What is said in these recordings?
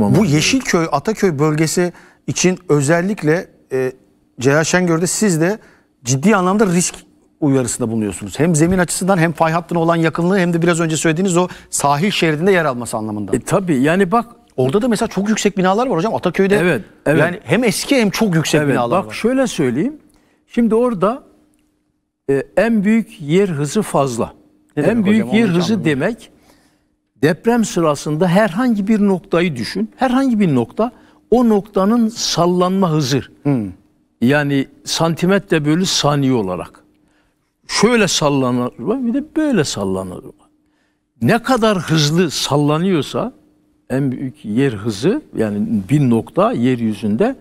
Bu Yeşilköy, Ataköy bölgesi için özellikle e, Ceyhan Şengör'de siz de ciddi anlamda risk uyarısında bulunuyorsunuz. Hem zemin açısından hem fay hattına olan yakınlığı hem de biraz önce söylediğiniz o sahil şeridinde yer alması anlamında. E, tabii yani bak Orada da mesela çok yüksek binalar var hocam Ataköy'de. Evet. evet. Yani hem eski hem çok yüksek evet, binalar bak, var. Bak şöyle söyleyeyim. Şimdi orada e, en büyük yer hızı fazla. Ne en büyük hocam, yer hızı anladım. demek deprem sırasında herhangi bir noktayı düşün. Herhangi bir nokta o noktanın sallanma hızı. Hmm. Yani santimetre bölü saniye olarak. Şöyle sallanır bir de böyle sallanır. Ne kadar hızlı sallanıyorsa en büyük yer hızı yani bir nokta yeryüzünde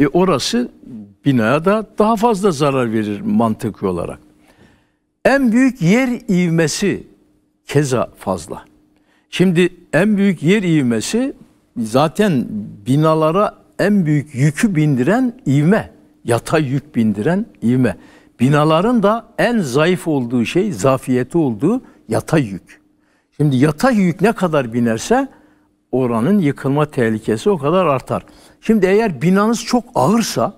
e orası binaya da daha fazla zarar verir mantıklı olarak. En büyük yer ivmesi keza fazla. Şimdi en büyük yer ivmesi zaten binalara en büyük yükü bindiren ivme. Yatay yük bindiren ivme. Binaların da en zayıf olduğu şey, zafiyeti olduğu yatay yük. Şimdi yatay yük ne kadar binerse oranın yıkılma tehlikesi o kadar artar. Şimdi eğer binanız çok ağırsa,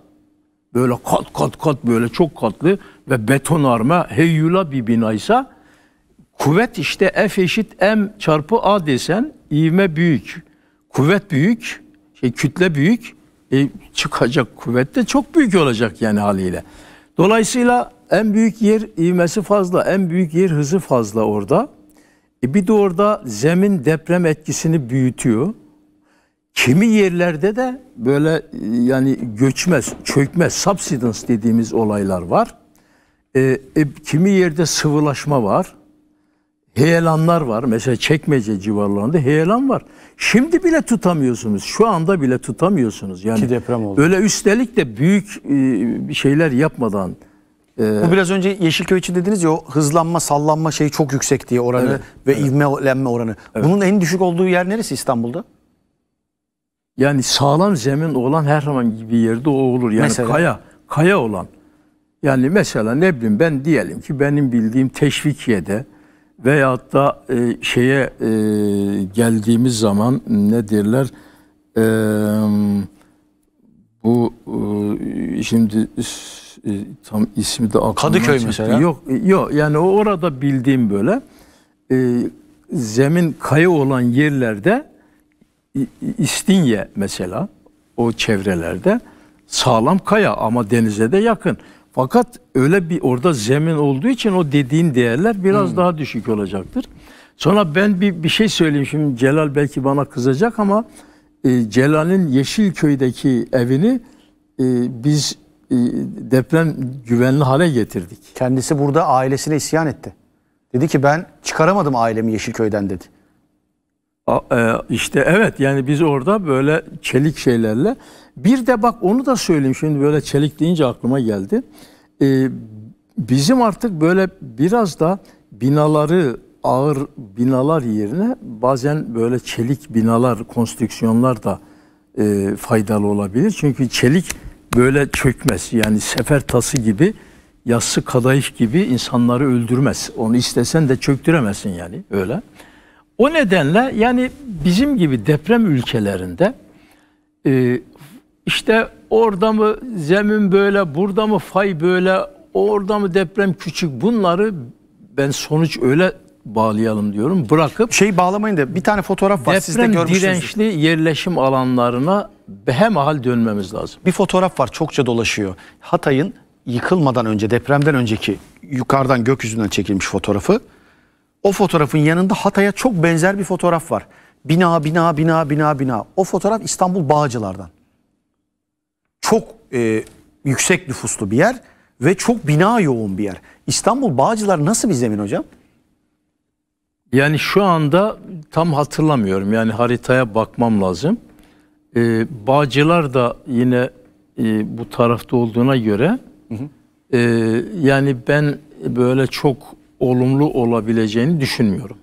böyle kat kat kat böyle çok katlı ve betonarme heyyula bir binaysa Kuvvet işte F eşit M çarpı A desen ivme büyük. Kuvvet büyük, şey, kütle büyük. E, çıkacak kuvvet de çok büyük olacak yani haliyle. Dolayısıyla en büyük yer ivmesi fazla, en büyük yer hızı fazla orada. E bir de orada zemin deprem etkisini büyütüyor. Kimi yerlerde de böyle e, yani göçmez, çökme, subsidence dediğimiz olaylar var. E, e, kimi yerde sıvılaşma var heyelanlar var. Mesela Çekmece civarlarında heyelan var. Şimdi bile tutamıyorsunuz. Şu anda bile tutamıyorsunuz. Yani Ki deprem oldu. Öyle üstelik de büyük e, şeyler yapmadan. E, Bu biraz önce Yeşilköy için dediniz ya o hızlanma, sallanma şeyi çok yüksek diye oranı evet, ve evet. ivmelenme oranı. Evet. Bunun en düşük olduğu yer neresi İstanbul'da? Yani sağlam zemin olan her zaman bir yerde o olur. Yani mesela? kaya, kaya olan. Yani mesela ne bileyim ben diyelim ki benim bildiğim Teşvikiye'de Veyahut da e, şeye e, geldiğimiz zaman ne derler? E, bu e, şimdi e, tam ismi de aklımdan Kadıköy çıktı. mesela. Yok, yok yani orada bildiğim böyle e, zemin kaya olan yerlerde İstinye mesela o çevrelerde sağlam kaya ama denize de yakın. Fakat öyle bir orada zemin olduğu için o dediğin değerler biraz hmm. daha düşük olacaktır. Sonra ben bir, bir şey söyleyeyim şimdi Celal belki bana kızacak ama e, Celal'in Yeşilköy'deki evini e, biz e, deprem güvenli hale getirdik. Kendisi burada ailesine isyan etti. Dedi ki ben çıkaramadım ailemi Yeşilköy'den dedi. E, işte evet yani biz orada böyle çelik şeylerle bir de bak onu da söyleyeyim şimdi böyle çelik deyince aklıma geldi. E, bizim artık böyle biraz da binaları ağır binalar yerine bazen böyle çelik binalar, konstrüksiyonlar da e, faydalı olabilir. Çünkü çelik böyle çökmez. Yani sefer tası gibi, yassı kadayış gibi insanları öldürmez. Onu istesen de çöktüremezsin yani öyle. O nedenle yani bizim gibi deprem ülkelerinde e, işte orada mı zemin böyle, burada mı fay böyle, orada mı deprem küçük bunları ben sonuç öyle bağlayalım diyorum. Bırakıp şey bağlamayın da bir tane fotoğraf var siz de görmüşsünüz. dirençli yerleşim alanlarına behemahal dönmemiz lazım. Bir fotoğraf var çokça dolaşıyor. Hatay'ın yıkılmadan önce depremden önceki yukarıdan gökyüzünden çekilmiş fotoğrafı. O fotoğrafın yanında Hatay'a çok benzer bir fotoğraf var. Bina, bina, bina, bina, bina. O fotoğraf İstanbul Bağcılar'dan. Çok e, yüksek nüfuslu bir yer ve çok bina yoğun bir yer. İstanbul Bağcılar nasıl bir zemin hocam? Yani şu anda tam hatırlamıyorum. Yani haritaya bakmam lazım. Ee, Bağcılar da yine e, bu tarafta olduğuna göre hı hı. E, yani ben böyle çok olumlu olabileceğini düşünmüyorum.